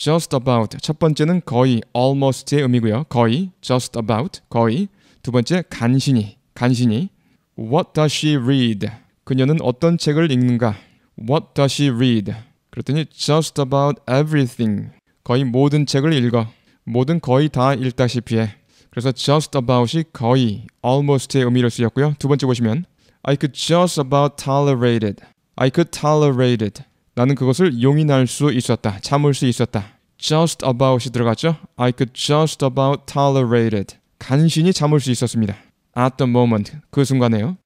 just about 첫 번째는 거의 almost의 의미고요. 거의 just about 거의 두 번째 간신히 간신히 what does she read 그녀는 어떤 책을 읽는가 what does she read 그랬더니 just about everything 거의 모든 책을 읽어 모든 거의 다 읽다시피 해 그래서 just about이 거의 almost의 의미로 쓰였고요. 두 번째 보시면 I could just about tolerate it I could tolerate it 나는 그것을 용인할 수 있었다. 참을 수 있었다. just about이 들어갔죠? I could just about tolerate it. 간신히 참을 수 있었습니다. At the moment, 그 순간에요.